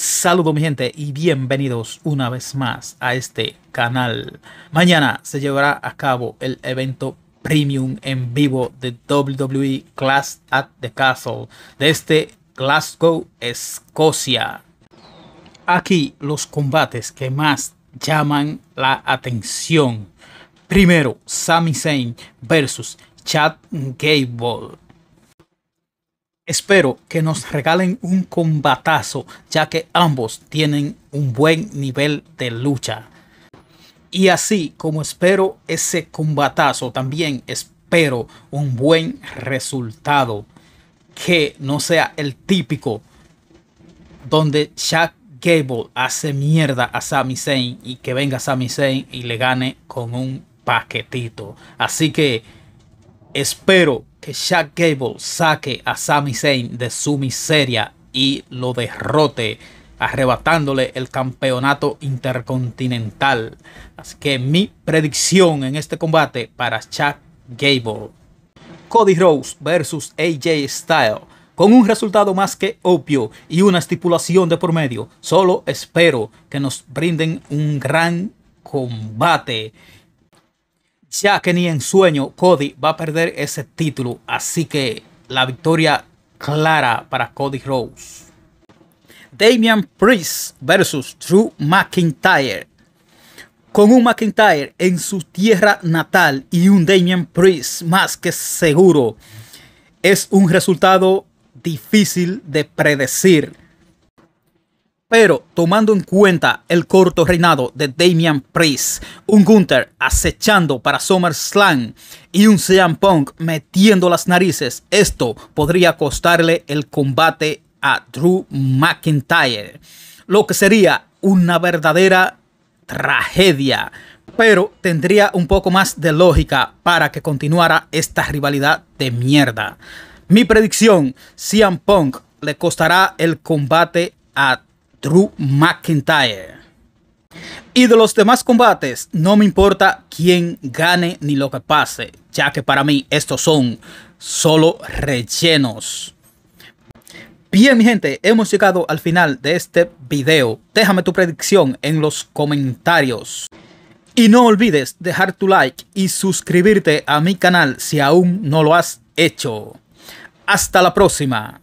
Saludos mi gente y bienvenidos una vez más a este canal. Mañana se llevará a cabo el evento premium en vivo de WWE Clash at the Castle desde este Glasgow, Escocia. Aquí los combates que más llaman la atención. Primero, Sami Zayn versus Chad Gable. Espero que nos regalen un combatazo, ya que ambos tienen un buen nivel de lucha. Y así como espero ese combatazo, también espero un buen resultado. Que no sea el típico donde Jack Gable hace mierda a Sami Zayn y que venga Sami Zayn y le gane con un paquetito. Así que espero que Chuck Gable saque a Sami Zayn de su miseria y lo derrote, arrebatándole el campeonato intercontinental. Así que mi predicción en este combate para Chuck Gable. Cody Rose versus AJ Styles. Con un resultado más que obvio y una estipulación de por medio, solo espero que nos brinden un gran combate ya que ni en sueño Cody va a perder ese título. Así que la victoria clara para Cody Rose. Damian Priest versus Drew McIntyre. Con un McIntyre en su tierra natal y un Damian Priest más que seguro, es un resultado difícil de predecir. Pero tomando en cuenta el corto reinado de Damian Priest, un Gunther acechando para SummerSlam y un CM Punk metiendo las narices, esto podría costarle el combate a Drew McIntyre, lo que sería una verdadera tragedia. Pero tendría un poco más de lógica para que continuara esta rivalidad de mierda. Mi predicción, CM Punk le costará el combate a Drew McIntyre. Y de los demás combates, no me importa quién gane ni lo que pase, ya que para mí estos son solo rellenos. Bien, mi gente, hemos llegado al final de este video. Déjame tu predicción en los comentarios. Y no olvides dejar tu like y suscribirte a mi canal si aún no lo has hecho. Hasta la próxima.